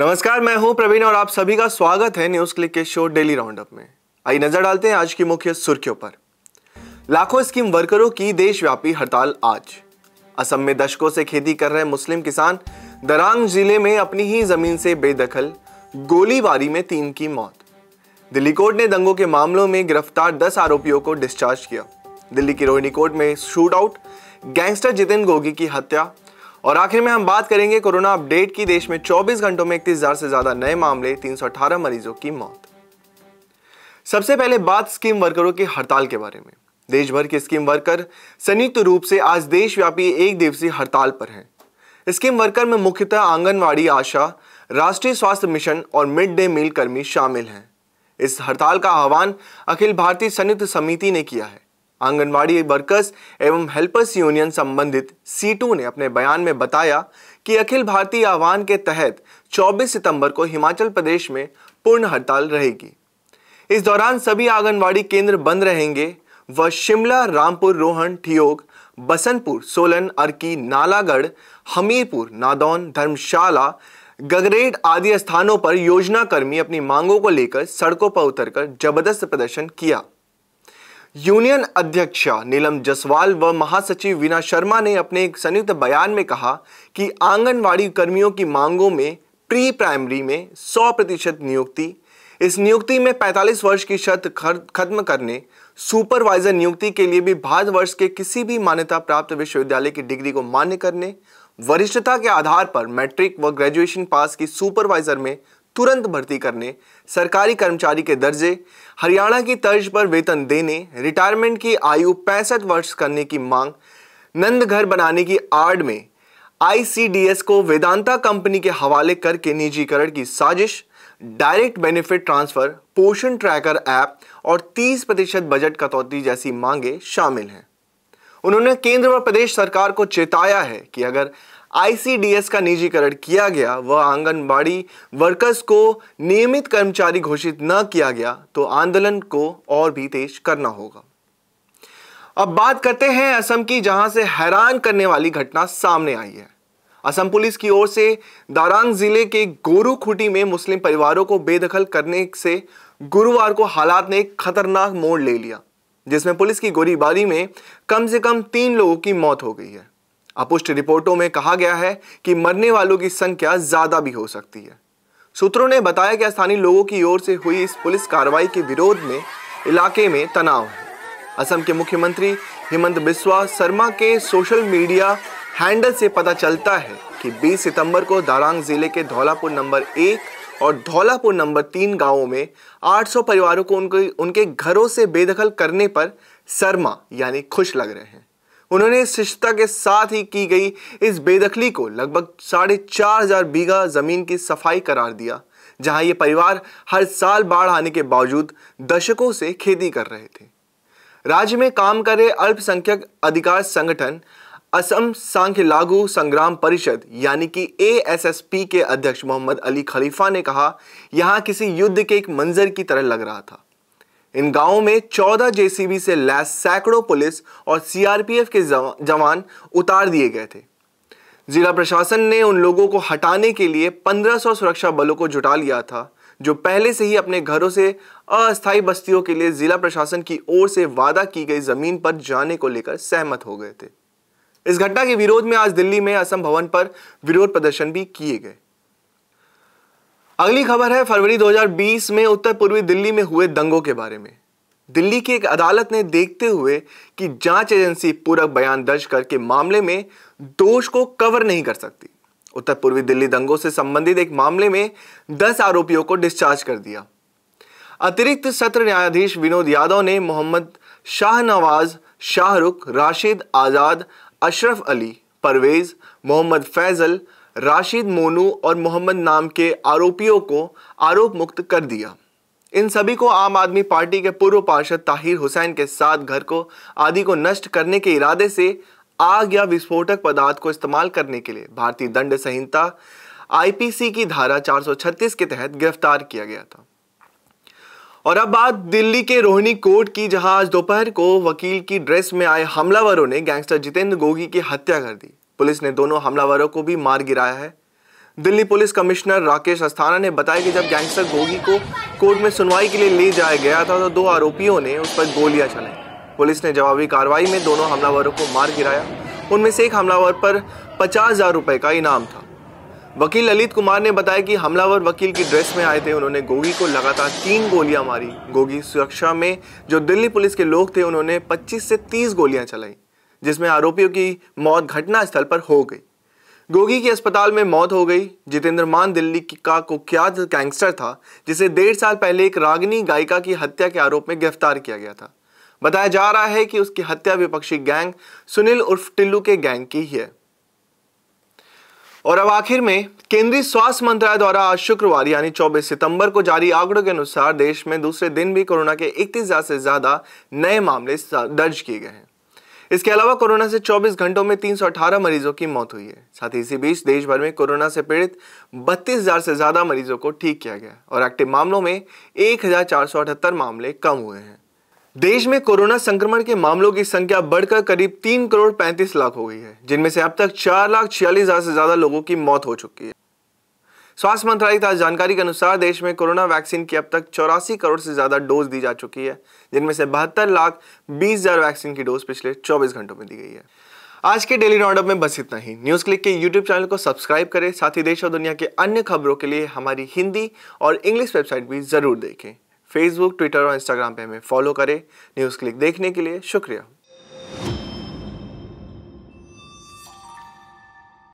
नमस्कार मैं हूं प्रवीण और आप सभी का स्वागत है न्यूज क्लिक के शो डेली राउंडअप में आई नजर डालते हैं आज की मुख्य सुर्खियों पर लाखों स्कीम वर्करों की देशव्यापी हड़ताल आज असम में दशकों से खेती कर रहे मुस्लिम किसान दरांग जिले में अपनी ही जमीन से बेदखल गोलीबारी में तीन की मौत दिल्ली कोर्ट ने दंगों के मामलों में गिरफ्तार दस आरोपियों को डिस्चार्ज किया दिल्ली की रोहिणी कोर्ट में shoot out gangster Jitin Gogi की हत्या और आखिर में हम बात करेंगे कोरोना अपडेट की देश में 24 घंटों में इकतीस हजार से ज्यादा नए मामले 318 मरीजों की मौत सबसे पहले बात स्कीम वर्करों की हड़ताल के बारे में देश भर के स्कीम वर्कर संयुक्त रूप से आज देशव्यापी एक दिवसीय हड़ताल पर हैं स्कीम वर्कर में मुख्यतः आंगनवाड़ी आशा राष्ट्रीय स्वास्थ्य मिशन और मिड डे मील कर्मी शामिल हैं इस हड़ताल का आह्वान अखिल भारतीय संयुक्त समिति ने किया है आंगनवाड़ी वर्कर्स एवं हेल्पर्स यूनियन संबंधित सीटू ने अपने बयान में बताया कि अखिल भारतीय आह्वान के तहत 24 सितंबर को हिमाचल प्रदेश में पूर्ण हड़ताल रहेगी इस दौरान सभी आंगनवाड़ी केंद्र बंद रहेंगे व शिमला रामपुर रोहन ठियोग बसंतपुर सोलन अर्की नालागढ़ हमीरपुर नादौन धर्मशाला गगरेड आदि स्थानों पर योजनाकर्मी अपनी मांगों को लेकर सड़कों पर उतरकर जबरदस्त प्रदर्शन किया यूनियन अध्यक्ष नीलम जसवाल व महासचिव वीना शर्मा ने अपने एक संयुक्त बयान में कहा कि आंगनवाड़ी कर्मियों की मांगों में प्री प्राइमरी में 100 प्रतिशत नियुक्ति इस नियुक्ति में 45 वर्ष की शर्त खत्म करने सुपरवाइजर नियुक्ति के लिए भी भारत वर्ष के किसी भी मान्यता प्राप्त विश्वविद्यालय की डिग्री को मान्य करने वरिष्ठता के आधार पर मैट्रिक व ग्रेजुएशन पास की सुपरवाइजर में तुरंत भर्ती करने सरकारी कर्मचारी के दर्जे हरियाणा की तर्ज पर वेतन देने रिटायरमेंट की आयु पैंसठ वर्ष करने की मांग नंद घर बनाने की आड़ में आईसीडीएस को वेदांता कंपनी के हवाले करके निजीकरण की साजिश direct benefit transfer Poshan tracker app और 30 प्रतिशत बजट कटौती जैसी मांगे शामिल हैं उन्होंने केंद्र व प्रदेश सरकार को चेताया है कि अगर आईसीडीएस का निजीकरण किया गया व आंगनबाड़ी वर्कर्स को नियमित कर्मचारी घोषित न किया गया तो आंदोलन को और भी तेज करना होगा अब बात करते हैं असम की जहां से हैरान करने वाली घटना सामने आई है असम पुलिस की ओर से दारांग जिले के गोरू खुटी में मुस्लिम परिवारों को बेदखल करने से गुरुवार को हालात ने एक खतरनाक मोड़ ले लिया जिसमें पुलिस की गोलीबारी में कम से कम तीन लोगों की मौत हो गई है अपुष्ट रिपोर्टों में कहा गया है कि मरने वालों की संख्या ज़्यादा भी हो सकती है सूत्रों ने बताया कि स्थानीय लोगों की ओर से हुई इस पुलिस कार्रवाई के विरोध में इलाके में तनाव है असम के मुख्यमंत्री हेमंत बिस्वा शर्मा के सोशल मीडिया हैंडल से पता चलता है कि 20 सितंबर को दारांग जिले के धौलापुर नंबर एक और धौलापुर नंबर तीन गांवों में 800 परिवारों को उनके उनके घरों से बेदखल करने पर शर्मा यानी खुश लग रहे हैं उन्होंने शिष्टता के साथ ही की गई इस बेदखली को लगभग साढ़े चार हजार बीघा जमीन की सफाई करार दिया जहां ये परिवार हर साल बाढ़ आने के बावजूद दशकों से खेती कर रहे थे राज्य में काम कर रहे अल्पसंख्यक अधिकार संगठन असम सांख्य लागू संग्राम परिषद यानी कि ए के अध्यक्ष मोहम्मद अली खलीफा ने कहा यहाँ किसी युद्ध के एक मंजर की तरह लग रहा था इन गांवों में 14 जेसीबी से लैस सैकड़ों पुलिस और सीआरपीएफ के जवान उतार दिए गए थे जिला प्रशासन ने उन लोगों को हटाने के लिए 1500 सुरक्षा बलों को जुटा लिया था जो पहले से ही अपने घरों से अस्थायी बस्तियों के लिए जिला प्रशासन की ओर से वादा की गई जमीन पर जाने को लेकर सहमत हो गए थे इस घटना के विरोध में आज दिल्ली में असम भवन पर विरोध प्रदर्शन भी किए गए अगली खबर है फरवरी 2020 में उत्तर पूर्वी दिल्ली में हुए दंगों के बारे में दिल्ली की एक अदालत ने देखते हुए कि जांच एजेंसी पूरक बयान दर्ज करके मामले में दोष को कवर नहीं कर सकती उत्तर पूर्वी दिल्ली दंगों से संबंधित एक मामले में 10 आरोपियों को डिस्चार्ज कर दिया अतिरिक्त सत्र न्यायाधीश विनोद यादव ने मोहम्मद शाहनवाज शाहरुख राशिद आज़ाद अशरफ अली परवेज मोहम्मद फैजल राशिद मोनू और मोहम्मद नाम के आरोपियों को आरोप मुक्त कर दिया इन सभी को आम आदमी पार्टी के पूर्व पार्षद ताहिर हुसैन के साथ घर को आदि को नष्ट करने के इरादे से आग या विस्फोटक पदार्थ को इस्तेमाल करने के लिए भारतीय दंड संहिता आईपीसी की धारा 436 के तहत गिरफ्तार किया गया था और अब बात दिल्ली के रोहिणी कोर्ट की जहां आज दोपहर को वकील की ड्रेस में आए हमलावरों ने गैंगस्टर जितेंद्र गोगी की हत्या कर दी पुलिस ने दोनों हमलावरों को भी मार गिराया है दिल्ली पुलिस कमिश्नर राकेश अस्थाना ने बताया कि जब गैंगस्टर गोगी को कोर्ट में सुनवाई के लिए ले जाया गया था तो दो आरोपियों ने उस पर गोलियां चलाई पुलिस ने जवाबी कार्रवाई में दोनों हमलावरों को मार गिराया उनमें से एक हमलावर पर पचास हजार रुपये का इनाम था वकील ललित कुमार ने बताया कि हमलावर वकील की ड्रेस में आए थे उन्होंने गोगी को लगातार तीन गोलियां मारी गोगी सुरक्षा में जो दिल्ली पुलिस के लोग थे उन्होंने 25 से 30 गोलियां चलाई जिसमें आरोपियों की मौत घटनास्थल पर हो गई गोगी की अस्पताल में मौत हो गई जितेंद्र मान दिल्ली का कुख्यात गैंगस्टर था जिसे डेढ़ साल पहले एक रागिनी गायिका की हत्या के आरोप में गिरफ्तार किया गया था बताया जा रहा है कि उसकी हत्या विपक्षी गैंग सुनील उर्फ टिल्लू के गैंग की है और अब आखिर में केंद्रीय स्वास्थ्य मंत्रालय द्वारा आज शुक्रवार यानी 24 सितंबर को जारी आंकड़ों के अनुसार देश में दूसरे दिन भी कोरोना के इकतीस से ज्यादा नए मामले दर्ज किए गए हैं इसके अलावा कोरोना से 24 घंटों में 318 मरीजों की मौत हुई है साथ ही इसी बीच देश भर में कोरोना से पीड़ित 32,000 से ज़्यादा मरीजों को ठीक किया गया और एक्टिव मामलों में एक मामले कम हुए हैं देश में कोरोना संक्रमण के मामलों की संख्या बढ़कर करीब तीन करोड़ पैंतीस लाख हो गई है जिनमें से अब तक चार लाख छियालीस हजार से ज्यादा लोगों की मौत हो चुकी है स्वास्थ्य मंत्रालय की जानकारी के अनुसार देश में कोरोना वैक्सीन की अब तक चौरासी करोड़ से ज़्यादा डोज दी जा चुकी है जिनमें से बहत्तर लाख बीस हज़ार वैक्सीन की डोज पिछले चौबीस घंटों में दी गई है आज के डेली राउंडअप में बस इतना ही न्यूज क्लिक के यूट्यूब चैनल को सब्सक्राइब करें साथ ही देश और दुनिया के अन्य खबरों के लिए हमारी हिंदी और इंग्लिश वेबसाइट भी जरूर देखें फेसबुक ट्विटर और इंस्टाग्राम पर हमें फॉलो करें न्यूज क्लिक देखने के लिए शुक्रिया